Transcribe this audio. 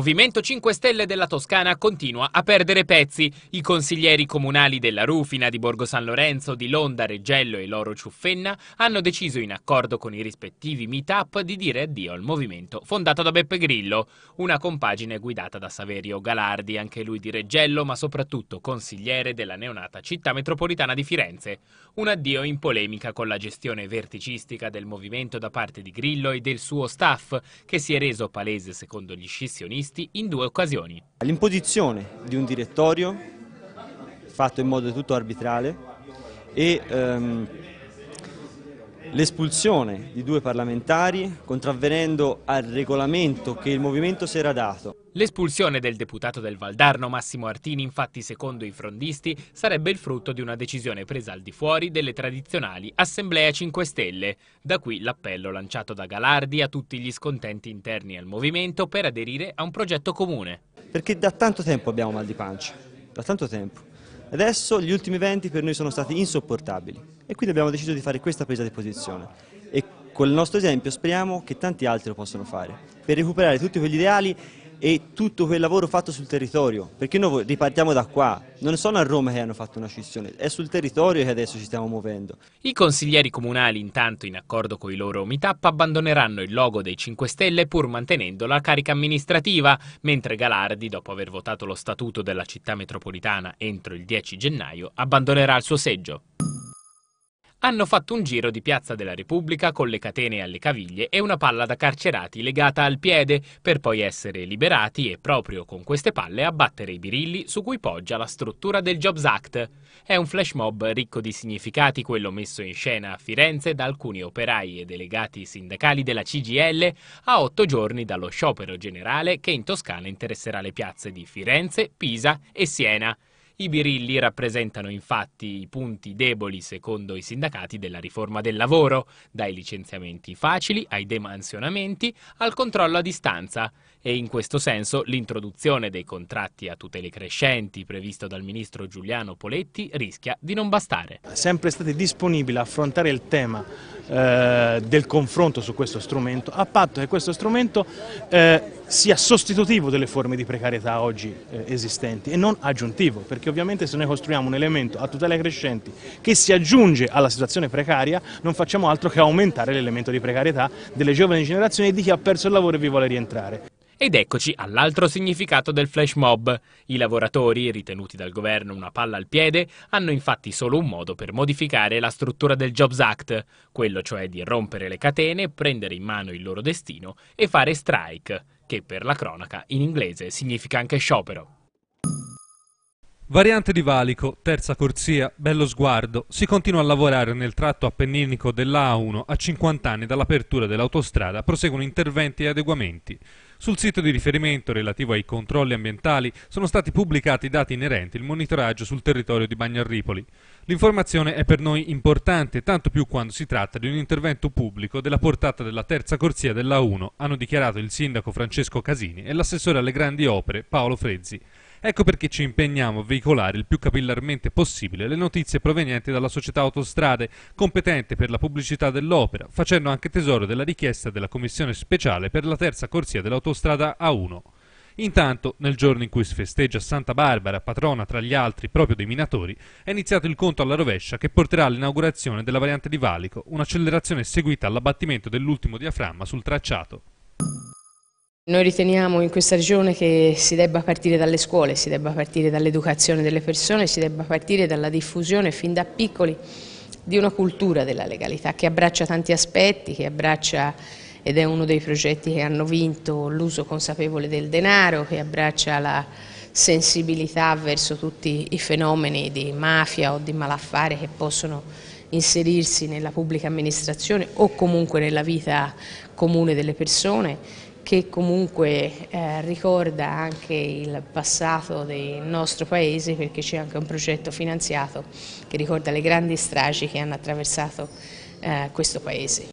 Movimento 5 Stelle della Toscana continua a perdere pezzi. I consiglieri comunali della Rufina, di Borgo San Lorenzo, di Londa, Reggello e Loro Ciuffenna hanno deciso in accordo con i rispettivi meet-up di dire addio al movimento fondato da Beppe Grillo, una compagine guidata da Saverio Galardi, anche lui di Reggello ma soprattutto consigliere della neonata città metropolitana di Firenze. Un addio in polemica con la gestione verticistica del movimento da parte di Grillo e del suo staff, che si è reso palese secondo gli scissionisti acquisti in due occasioni. L'imposizione di un direttorio fatto in modo tutto arbitrale e... Ehm, l'espulsione di due parlamentari contravvenendo al regolamento che il movimento si era dato. L'espulsione del deputato del Valdarno Massimo Artini, infatti secondo i frondisti, sarebbe il frutto di una decisione presa al di fuori delle tradizionali Assemblea 5 Stelle. Da qui l'appello lanciato da Galardi a tutti gli scontenti interni al movimento per aderire a un progetto comune. Perché da tanto tempo abbiamo mal di pancia, da tanto tempo. Adesso gli ultimi eventi per noi sono stati insopportabili e quindi abbiamo deciso di fare questa presa di posizione. Con il nostro esempio speriamo che tanti altri lo possano fare, per recuperare tutti quegli ideali e tutto quel lavoro fatto sul territorio, perché noi ripartiamo da qua, non sono a Roma che hanno fatto una scissione, è sul territorio che adesso ci stiamo muovendo. I consiglieri comunali intanto in accordo con i loro Mitap abbandoneranno il logo dei 5 Stelle pur mantenendo la carica amministrativa, mentre Galardi dopo aver votato lo statuto della città metropolitana entro il 10 gennaio abbandonerà il suo seggio hanno fatto un giro di Piazza della Repubblica con le catene alle caviglie e una palla da carcerati legata al piede, per poi essere liberati e proprio con queste palle abbattere i birilli su cui poggia la struttura del Jobs Act. È un flash mob ricco di significati quello messo in scena a Firenze da alcuni operai e delegati sindacali della CGL a otto giorni dallo sciopero generale che in Toscana interesserà le piazze di Firenze, Pisa e Siena. I birilli rappresentano infatti i punti deboli, secondo i sindacati, della riforma del lavoro, dai licenziamenti facili ai demansionamenti al controllo a distanza e in questo senso l'introduzione dei contratti a tutele crescenti previsto dal ministro Giuliano Poletti rischia di non bastare. Sempre state disponibili a affrontare il tema eh, del confronto su questo strumento, a patto che questo strumento eh, sia sostitutivo delle forme di precarietà oggi eh, esistenti e non aggiuntivo, perché ovviamente se noi costruiamo un elemento a tutela crescenti che si aggiunge alla situazione precaria, non facciamo altro che aumentare l'elemento di precarietà delle giovani generazioni e di chi ha perso il lavoro e vi vuole rientrare. Ed eccoci all'altro significato del flash mob. I lavoratori, ritenuti dal governo una palla al piede, hanno infatti solo un modo per modificare la struttura del Jobs Act, quello cioè di rompere le catene, prendere in mano il loro destino e fare strike che per la cronaca in inglese significa anche sciopero. Variante di valico, terza corsia, bello sguardo, si continua a lavorare nel tratto appenninico della A1 a 50 anni dall'apertura dell'autostrada, proseguono interventi e adeguamenti. Sul sito di riferimento relativo ai controlli ambientali sono stati pubblicati i dati inerenti al monitoraggio sul territorio di Bagnarripoli. L'informazione è per noi importante, tanto più quando si tratta di un intervento pubblico della portata della terza corsia della 1, hanno dichiarato il sindaco Francesco Casini e l'assessore alle grandi opere Paolo Frezzi. Ecco perché ci impegniamo a veicolare il più capillarmente possibile le notizie provenienti dalla società Autostrade, competente per la pubblicità dell'opera, facendo anche tesoro della richiesta della Commissione speciale per la terza corsia dell'autostrada A1. Intanto, nel giorno in cui si festeggia Santa Barbara, patrona tra gli altri proprio dei minatori, è iniziato il conto alla rovescia che porterà all'inaugurazione della variante di Valico, un'accelerazione seguita all'abbattimento dell'ultimo diaframma sul tracciato. Noi riteniamo in questa regione che si debba partire dalle scuole, si debba partire dall'educazione delle persone, si debba partire dalla diffusione fin da piccoli di una cultura della legalità che abbraccia tanti aspetti, che abbraccia ed è uno dei progetti che hanno vinto l'uso consapevole del denaro, che abbraccia la sensibilità verso tutti i fenomeni di mafia o di malaffare che possono inserirsi nella pubblica amministrazione o comunque nella vita comune delle persone che comunque eh, ricorda anche il passato del nostro paese perché c'è anche un progetto finanziato che ricorda le grandi stragi che hanno attraversato eh, questo paese.